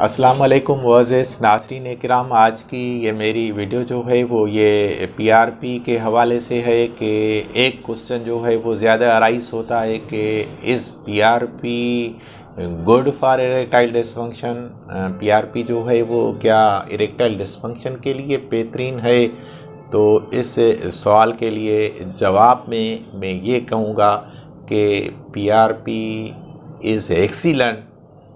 असलकम वर्जेस नासरीन कराम आज की ये मेरी वीडियो जो है वो ये पीआरपी के हवाले से है कि एक क्वेश्चन जो है वो ज़्यादा अराइज होता है कि इस PRP good for erectile dysfunction PRP जो है वो क्या इरेक्टाइल डिस्फंक्शन के लिए बेहतरीन है तो इस सवाल के लिए जवाब में मैं ये कहूँगा कि P is excellent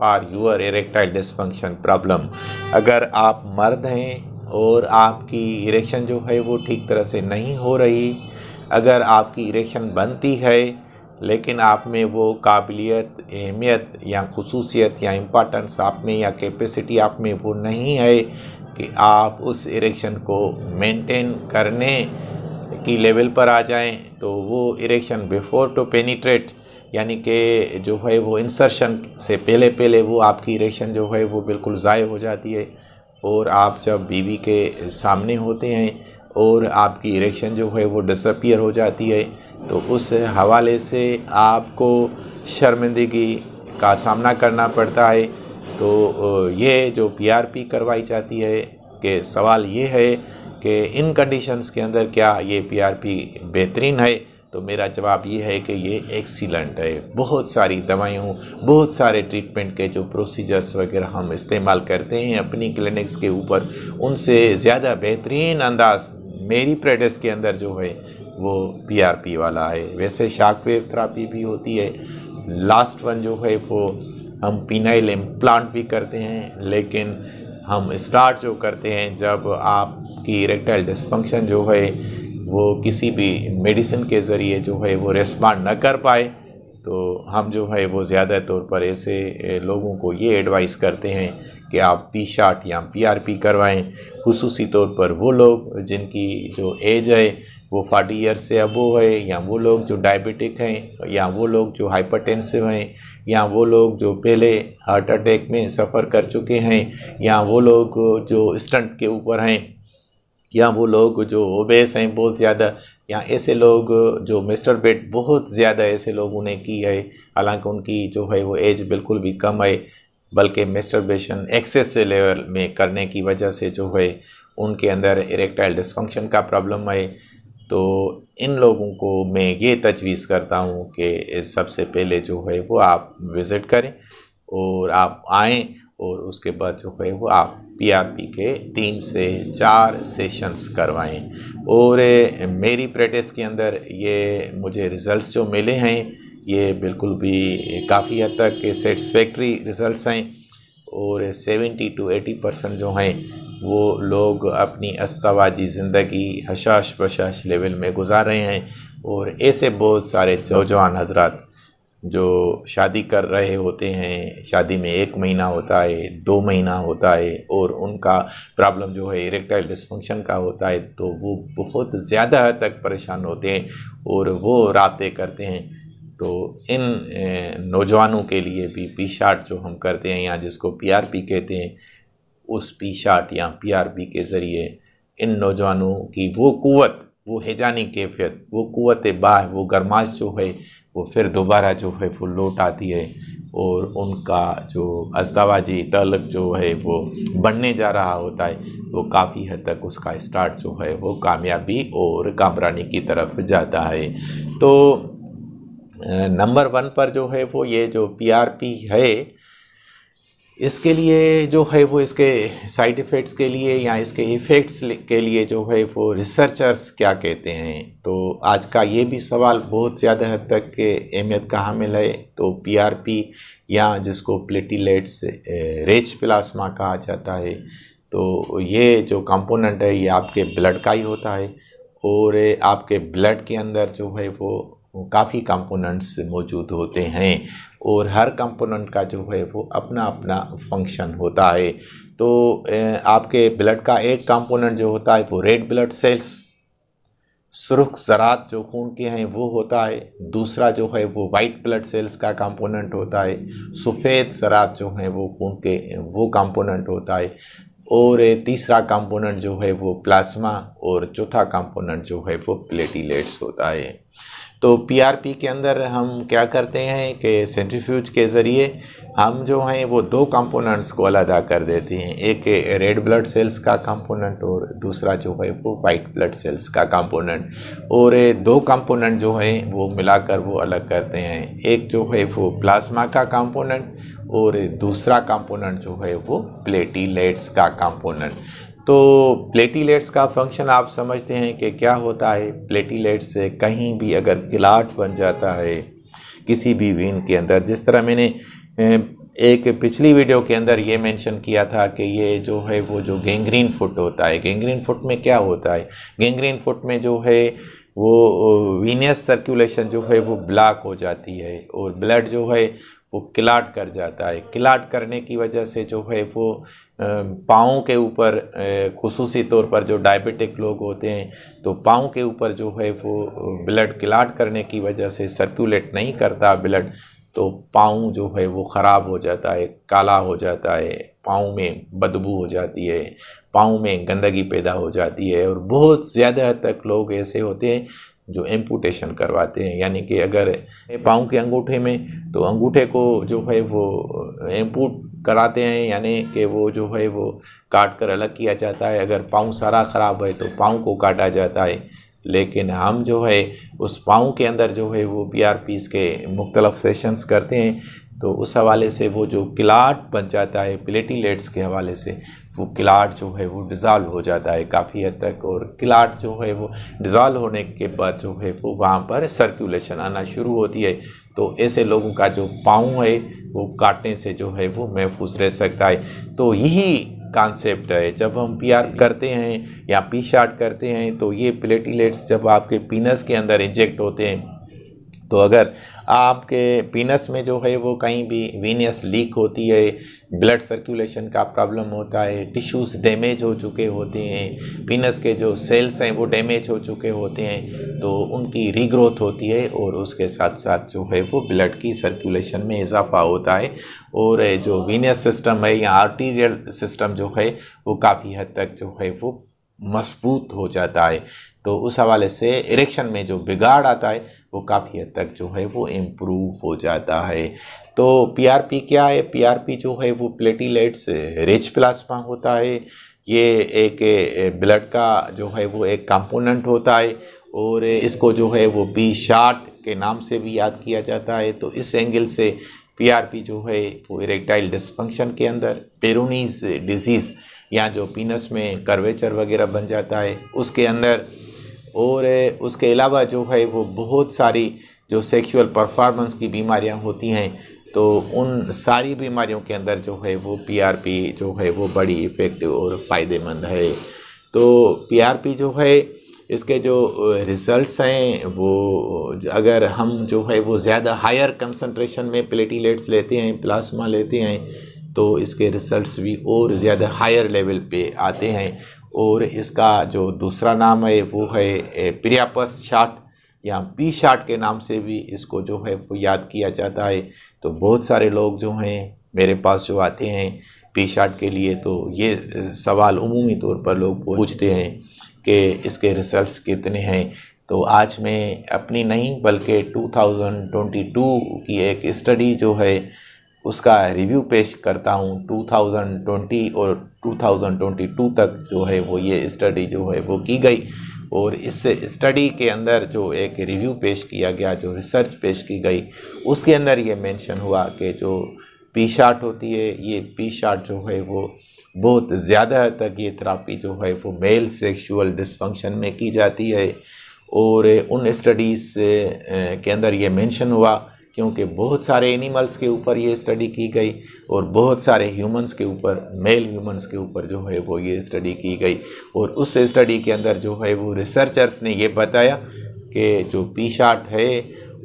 are your erectile dysfunction problem अगर आप मर्द हैं और आपकी इरेक्शन जो है वो ठीक तरह से नहीं हो रही अगर आपकी इरेक्शन बनती है लेकिन आप में वो काबिलियत अहमियत या खसूसियत या इम्पॉर्टेंस आप में या कैपेसिटी आप में वो नहीं है कि आप उस इरेक्शन को मेंटेन करने की लेवल पर आ जाएं तो वो इरेक्शन बिफोर टू पेनीट्रेट यानी कि जो है वो इंसर्शन से पहले पहले वो आपकी इरेक्शन जो है वो बिल्कुल ज़ाय हो जाती है और आप जब बीवी के सामने होते हैं और आपकी इरेक्शन जो है वो डिसअपियर हो जाती है तो उस हवाले से आपको शर्मिंदगी का सामना करना पड़ता है तो ये जो पीआरपी करवाई जाती है कि सवाल ये है कि इन कंडीशंस के अंदर क्या ये पीआरपी बेहतरीन है तो मेरा जवाब ये है कि ये एक्सीलेंट है बहुत सारी दवाइयों बहुत सारे ट्रीटमेंट के जो प्रोसीजर्स वगैरह हम इस्तेमाल करते हैं अपनी क्लिनिक्स के ऊपर उनसे ज़्यादा बेहतरीन अंदाज मेरी प्रैक्टिस के अंदर जो है वो पीआरपी वाला है वैसे शाकवेव वेव थेरापी भी होती है लास्ट वन जो है वो हम पिनाइल इम्प्लांट भी करते हैं लेकिन हम स्टार्ट जो करते हैं जब आपकी इरेक्टाइल डिस्फंक्शन जो है वो किसी भी मेडिसिन के ज़रिए जो है वो रेस्पॉन्ड न कर पाए तो हम जो है वो ज़्यादा तौर पर ऐसे लोगों को ये एडवाइस करते हैं कि आप पी शाट या पी आर पी करवाएँ खसूसी तौर पर वो लोग जिनकी जो एज है वो फोर्टी ईयर से अबो है या वो लोग जो डायबिटिक हैं या वो लोग जो हाइपरटेंसिव हैं या वो लोग जो पहले हार्ट अटैक में सफ़र कर चुके हैं या वो लोग जो स्टंट के ऊपर हैं या वो लोग जो ओबेस हैं बहुत ज़्यादा या ऐसे लोग जो मिस्टर बेट बहुत ज़्यादा ऐसे लोगों ने की है हालांकि उनकी जो है वो एज बिल्कुल भी कम है बल्कि मिस्टरबेशन एक्सेस लेवल में करने की वजह से जो है उनके अंदर इरेक्टाइल डिस्फंक्शन का प्रॉब्लम है तो इन लोगों को मैं ये तजवीज़ करता हूँ कि सबसे पहले जो है वो आप विज़िट करें और आप आएँ और उसके बाद जो है वो आप पीआरपी के तीन से चार सेशंस करवाएं और मेरी प्रैक्टिस के अंदर ये मुझे रिज़ल्ट्स जो मिले हैं ये बिल्कुल भी काफ़ी हद तक सेटिसफेक्ट्री रिज़ल्ट्स हैं और सेवेंटी टू एटी परसेंट जो हैं वो लोग अपनी अस्तावाजी ज़िंदगी हशाश बशाश लेवल में गुजार रहे हैं और ऐसे बहुत सारे नौजवान हजरात जो शादी कर रहे होते हैं शादी में एक महीना होता है दो महीना होता है और उनका प्रॉब्लम जो है इरेक्टाइल डिस्फंक्शन का होता है तो वो बहुत ज़्यादा हद तक परेशान होते हैं और वो रबते करते हैं तो इन नौजवानों के लिए भी पी शार्ट जो हम करते हैं या जिसको पी आर पी कहते हैं उस पी शार्ट या पी आर पी के ज़रिए इन नौजवानों की वो कुत वो हैजानी कैफियत वो कुत बाह वो गरमाश जो है वो फिर दोबारा जो है वो लौट आती है और उनका जो अस्तावाजी तलक जो है वो बढ़ने जा रहा होता है वो काफ़ी हद तक उसका स्टार्ट जो है वो कामयाबी और कामरानी की तरफ जाता है तो नंबर वन पर जो है वो ये जो पीआरपी है इसके लिए जो है वो इसके साइड इफ़ेक्ट्स के लिए या इसके इफ़ेक्ट्स के लिए जो है वो रिसर्चर्स क्या कहते हैं तो आज का ये भी सवाल बहुत ज़्यादा हद तक के अहमियत कहाँ मिले तो पीआरपी या जिसको प्लेटिलेट्स रेच प्लाज्मा कहा जाता है तो ये जो कंपोनेंट है ये आपके ब्लड का ही होता है और आपके ब्लड के अंदर जो है वो काफ़ी कंपोनेंट्स मौजूद होते हैं और हर कंपोनेंट का जो है वो अपना अपना फंक्शन होता है तो आपके ब्लड का एक कंपोनेंट जो होता है वो रेड ब्लड सेल्स सुरख ज़रात जो खून के हैं वो होता है दूसरा जो है वो वाइट ब्लड सेल्स का कंपोनेंट होता है सफ़ेद ज़रात जो हैं वो खून के वो कंपोनेंट होता है और तीसरा कंपोनेंट जो है वो प्लाज्मा और चौथा कंपोनेंट जो है वो प्लेटिलेट्स होता है तो पीआरपी के अंदर हम क्या करते हैं कि सेंट्रीफ्यूज के ज़रिए हम जो हैं वो दो कंपोनेंट्स को अलहदा कर देते हैं एक रेड ब्लड सेल्स का कंपोनेंट और दूसरा जो है वो वाइट ब्लड सेल्स का कंपोनेंट और दो कंपोनेंट जो हैं वो मिलाकर वो अलग करते हैं एक जो है वो प्लाज्मा का कंपोनेंट और दूसरा कंपोनेंट जो है वो प्लेटीलेट्स का कंपोनेंट तो प्लेटीलेट्स का फंक्शन आप समझते हैं कि क्या होता है प्लेटीलेट्स से कहीं भी अगर क्लाट बन जाता है किसी भी वीन के अंदर जिस तरह मैंने एक पिछली वीडियो के अंदर ये मेंशन किया था कि ये जो है वो जो गेंग्रीन फुट होता है गेंग्रीन फुट में क्या होता है गेंग्रीन फुट में जो है वो वीनियस सर्कुलेशन जो है वो ब्लॉक हो जाती है और ब्लड जो है वो किलाट कर जाता है किलाट करने की वजह से जो है वो पाँव के ऊपर खसूस तौर पर जो डायबिटिक लोग होते हैं तो पाँव के ऊपर जो है वो ब्लड किलाट करने की वजह से सर्कुलेट नहीं करता ब्लड तो पाँव जो है वो ख़राब हो जाता है काला हो जाता है पाँव में बदबू हो जाती है पाँव में गंदगी पैदा हो जाती है और बहुत ज़्यादा तक लोग ऐसे होते हैं जो एम्पूटेशन करवाते हैं यानी कि अगर पाँव के अंगूठे में तो अंगूठे को जो है वो एम्पूट कराते हैं यानी कि वो जो है वो काट कर अलग किया जाता है अगर पाँव सारा ख़राब है तो पाँव को काटा जाता है लेकिन हम जो है उस पाँव के अंदर जो है वो बी आर पीस के मुख्तलफ सेशंस करते हैं तो उस हवाले से वो जो क्लाट बन जाता है प्लेटिलेट्स के हवाले से वो किलाट जो है वो डिज़ोल्व हो जाता है काफ़ी हद तक और किलाट जो है वो डिज़ोल्व होने के बाद जो है वो वहाँ पर सर्कुलेशन आना शुरू होती है तो ऐसे लोगों का जो पाँव है वो काटने से जो है वो महफूज रह सकता है तो यही कॉन्सेप्ट है जब हम पी करते हैं या पी शार्ट करते हैं तो ये प्लेटिलेट्स जब आपके पीनस के अंदर इंजेक्ट होते हैं तो अगर आपके पीनस में जो है वो कहीं भी वीनियस लीक होती है ब्लड सर्कुलेशन का प्रॉब्लम होता है टिश्यूज़ डैमेज हो चुके होते हैं पीनस के जो सेल्स हैं वो डैमेज हो चुके होते हैं तो उनकी रीग्रोथ होती है और उसके साथ साथ जो है वो ब्लड की सर्कुलेशन में इजाफा होता है और जो वीनियस सिस्टम है या आर्टीरियल सिस्टम जो है वो काफ़ी हद तक जो है वो मजबूत हो जाता है तो उस हवाले से इरेक्शन में जो बिगाड़ आता है वो काफ़ी हद तक जो है वो इम्प्रूव हो जाता है तो पीआरपी क्या है पीआरपी जो है वो प्लेटीलेट्स रिच प्लाज्मा होता है ये एक ब्लड का जो है वो एक कंपोनेंट होता है और इसको जो है वो बी शार्ट के नाम से भी याद किया जाता है तो इस एंगल से पीआरपी जो है वो इरेक्टाइल डिस्फंक्शन के अंदर पेरोनीज डिजीज़ या जो पीनस में कर्वेचर वगैरह बन जाता है उसके अंदर और उसके अलावा जो है वो बहुत सारी जो सेक्सुअल परफॉर्मेंस की बीमारियां होती हैं तो उन सारी बीमारियों के अंदर जो है वो पीआरपी जो है वो बड़ी इफ़ेक्टिव और फ़ायदेमंद है तो पीआरपी जो है इसके जो रिज़ल्ट्स हैं वो अगर हम जो है वो ज़्यादा हायर कंसनट्रेशन में प्लेटीलेट्स लेते हैं प्लाज्मा लेते हैं तो इसके रिज़ल्ट्स भी और ज़्यादा हायर लेवल पे आते हैं और इसका जो दूसरा नाम है वो है प्रियापस शाट या पी शाट के नाम से भी इसको जो है वो याद किया जाता है तो बहुत सारे लोग जो हैं मेरे पास जो आते हैं पी शाट के लिए तो ये सवाल अमूमी तौर पर लोग पूछते हैं कि इसके रिज़ल्ट कितने हैं तो आज मैं अपनी नहीं बल्कि 2022 की एक स्टडी जो है उसका रिव्यू पेश करता हूँ 2020 और 2022 तक जो है वो ये स्टडी जो है वो की गई और इस स्टडी के अंदर जो एक रिव्यू पेश किया गया जो रिसर्च पेश की गई उसके अंदर ये मेंशन हुआ कि जो पी शार्ट होती है ये पी शार्ट जो है वो बहुत ज़्यादा तक ये थेरापी जो है वो मेल सेक्सुअल डिसफंक्शन में की जाती है और उन स्टडीज़ के अंदर ये मेंशन हुआ क्योंकि बहुत सारे एनिमल्स के ऊपर ये स्टडी की गई और बहुत सारे ह्यूमंस के ऊपर मेल ह्यूमंस के ऊपर जो है वो ये स्टडी की गई और उस स्टडी के अंदर जो है वो रिसर्चर्स ने ये बताया कि जो पी शार्ट है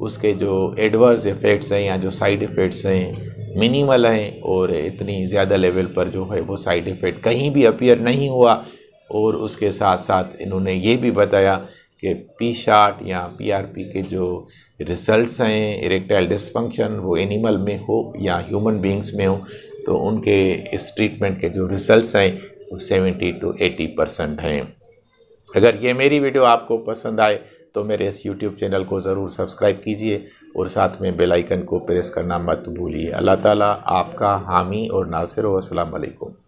उसके जो एडवर्स इफ़ेक्ट्स हैं या जो साइड इफ़ेक्ट्स हैं मिनिमल हैं और इतनी ज़्यादा लेवल पर जो है वो साइड इफ़ेक्ट कहीं भी अपियर नहीं हुआ और उसके साथ साथ इन्होंने ये भी बताया कि पी शार्ट या पीआरपी के जो रिजल्ट्स हैं इरेक्टाइल डिस्फंक्शन वो एनिमल में हो या ह्यूमन बींग्स में हो तो उनके इस ट्रीटमेंट के जो रिजल्ट्स हैं वो सेवेंटी टू एटी परसेंट हैं अगर ये मेरी वीडियो आपको पसंद आए तो मेरे इस यूट्यूब चैनल को ज़रूर सब्सक्राइब कीजिए और साथ में बेल आइकन को प्रेस करना मत भूलिए अल्लाह ताला आपका हामी और नासिर वालेकुम